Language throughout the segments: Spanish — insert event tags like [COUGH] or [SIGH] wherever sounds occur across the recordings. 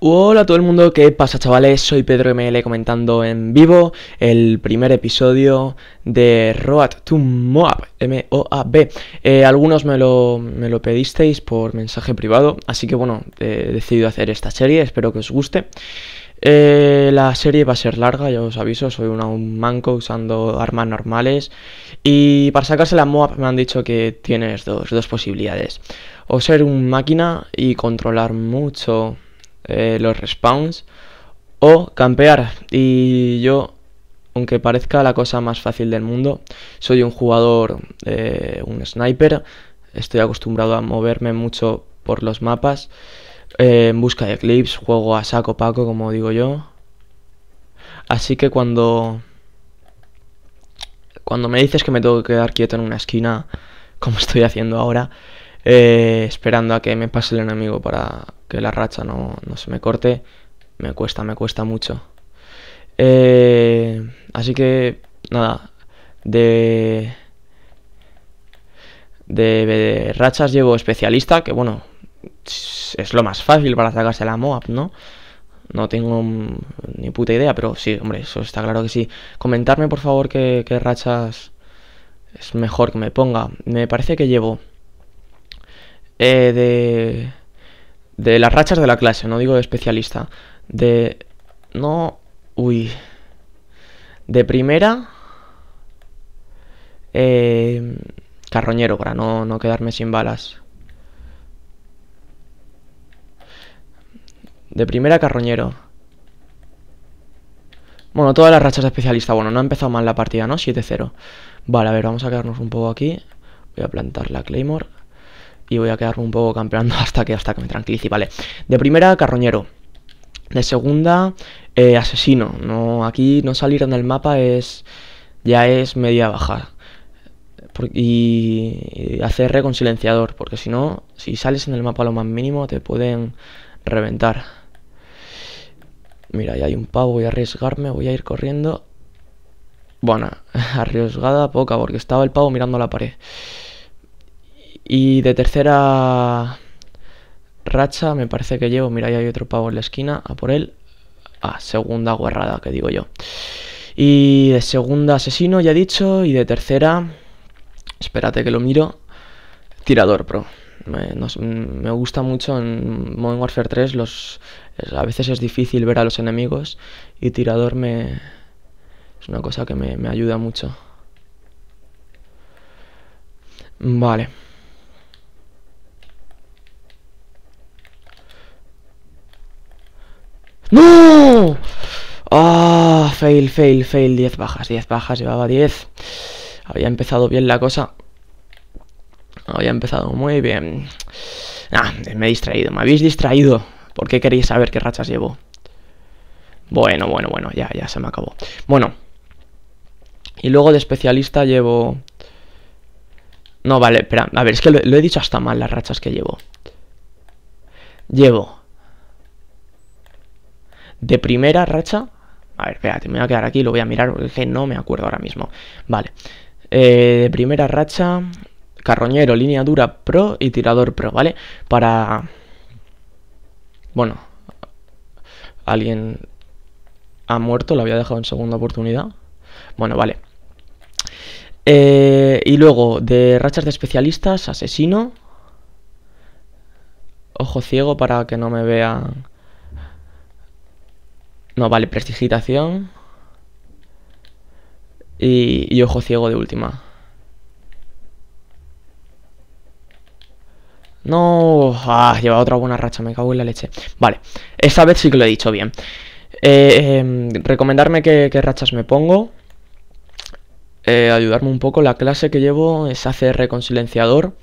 Hola a todo el mundo, ¿qué pasa chavales? Soy Pedro ML comentando en vivo el primer episodio de Road to Moab, M-O-A-B. Eh, algunos me lo, me lo, pedisteis por mensaje privado, así que bueno, he decidido hacer esta serie, espero que os guste. Eh, la serie va a ser larga, ya os aviso, soy un manco usando armas normales. Y para sacarse la MOAB me han dicho que tienes dos posibilidades. O ser un máquina y controlar mucho eh, los respawns o campear. Y yo, aunque parezca la cosa más fácil del mundo, soy un jugador, eh, un sniper, estoy acostumbrado a moverme mucho por los mapas eh, en busca de clips, juego a saco paco como digo yo. Así que cuando cuando me dices que me tengo que quedar quieto en una esquina [LAUGHS] como estoy haciendo ahora, esperando a que me pase el enemigo para que la racha no, se me corte, me cuesta, me cuesta mucho. Eh, así que, nada, de, de, rachas llevo especialista, que bueno, es lo más fácil para sacarse la MOAB, ¿no? No tengo ni puta idea, pero sí, hombre, eso está claro que sí. Comentarme, por favor, qué, rachas es mejor que me ponga. Me parece que llevo eh, de de las rachas de la clase, no digo de especialista. De... No... Uy. De primera... Eh, carroñero, para no, no quedarme sin balas. De primera carroñero. Bueno, todas las rachas de especialista. Bueno, no ha empezado mal la partida, ¿no? 7-0. Vale, a ver, vamos a quedarnos un poco aquí. Voy a plantar la Claymore y voy a quedarme un poco campeando [LAUGHS] hasta que, hasta que me tranquilice. Vale, de primera, carroñero. De segunda, eh, asesino. No, aquí no salir en el mapa es ya es media baja. y, hacer hacer con silenciador, porque si no, si sales en el mapa lo más mínimo, te pueden reventar. Mira, ya hay un pavo, voy a arriesgarme, voy a ir corriendo. Bueno, [LAUGHS] arriesgada poca, porque estaba el pavo mirando la pared. Y de tercera racha me parece que llevo, mira, ahí hay otro pavo en la esquina, a por él. Ah, segunda guarrada, que digo yo. Y de segunda asesino, ya he dicho, y de tercera, espérate que lo miro, tirador pro. Me, gusta mucho en Modern Warfare 3, los, a veces es difícil ver a los enemigos y tirador me, es una cosa que me ayuda mucho. Vale. fail, fail, fail, 10 bajas, 10 bajas, llevaba 10. Había empezado bien la cosa. Había empezado muy bien. Ah, me he distraído, me habéis distraído. ¿Por qué queréis saber qué rachas llevo? Bueno, bueno, bueno, ya, ya se me acabó. Bueno. Y luego de especialista llevo... No, vale, espera. A ver, es que lo he dicho hasta mal las rachas que llevo. Llevo... De primera racha a ver, espérate, me voy a quedar aquí, lo voy a mirar porque no me acuerdo ahora mismo. Vale. Eh, primera racha, carroñero, línea dura pro y tirador pro, ¿vale? Para... Bueno. Alguien ha muerto, lo había dejado en segunda oportunidad. Bueno, vale. Eh, y luego, de rachas de especialistas, asesino. Ojo ciego para que no me vean no, vale, prestigitación. Y, ojo ciego de última. No, ah, lleva otra buena racha, me cago en la leche. Vale, esta vez sí que lo he dicho bien. Eh, em, recomendarme qué, rachas me pongo. Eh, ayudarme un poco. La clase que llevo es ACR con silenciador.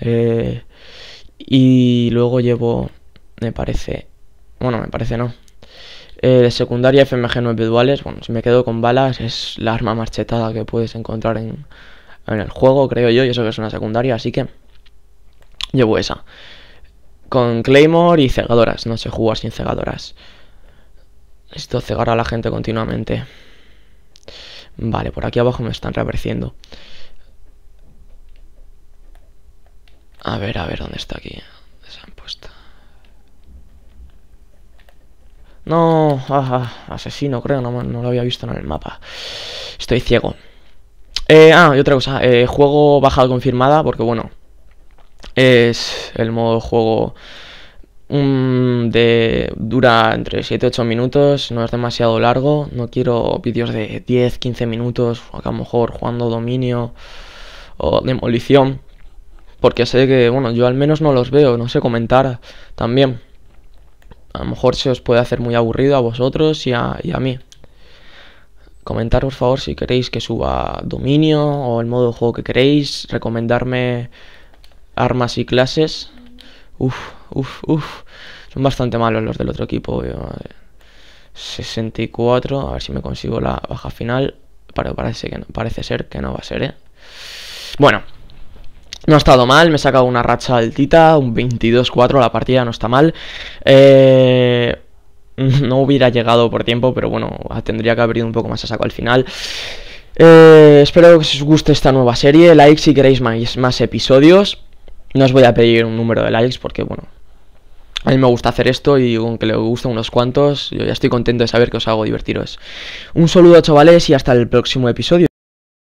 Eh, y luego llevo, me parece... Bueno, me parece no. Eh, secundaria FMG 9 duales, bueno, si me quedo con balas es la arma marchetada que puedes encontrar en, en el juego, creo yo, y eso que es una secundaria, así que llevo esa. Con Claymore y cegadoras, no se juega sin cegadoras. esto cegar a la gente continuamente. Vale, por aquí abajo me están reapareciendo. A ver, a ver, ¿dónde está aquí? No, ah, ah, asesino, creo, no, lo había visto en el mapa. Estoy ciego. Eh, ah, y otra cosa, eh, juego bajada confirmada, porque bueno, es el modo juego mm, de dura entre 7 8 minutos, no es demasiado largo, no quiero vídeos de 10, 15 minutos, a lo mejor jugando dominio o demolición, porque sé que, bueno, yo al menos no los veo, no sé comentar también a lo mejor se os puede hacer muy aburrido a vosotros y a, mí. Comentar por favor si queréis que suba dominio o el modo de juego que queréis, recomendarme armas y clases. Uf, uf, uf. Son bastante malos los del otro equipo. 64, eh. a ver si me consigo la baja final. Pero parece, que no, parece ser que no va a ser, ¿eh? Bueno, no ha estado mal, me he sacado una racha altita, un 22-4, la partida no está mal. Eh, [LAUGHS] no hubiera llegado por tiempo, pero bueno, tendría que haber ido un poco más a saco al final. Eh, espero que os guste esta nueva serie, like si queréis más, episodios. No os voy a pedir un número de likes porque, bueno, a mí me gusta hacer esto y aunque le gusten unos cuantos, yo ya estoy contento de saber que os hago divertiros. Un saludo chavales y hasta el próximo episodio.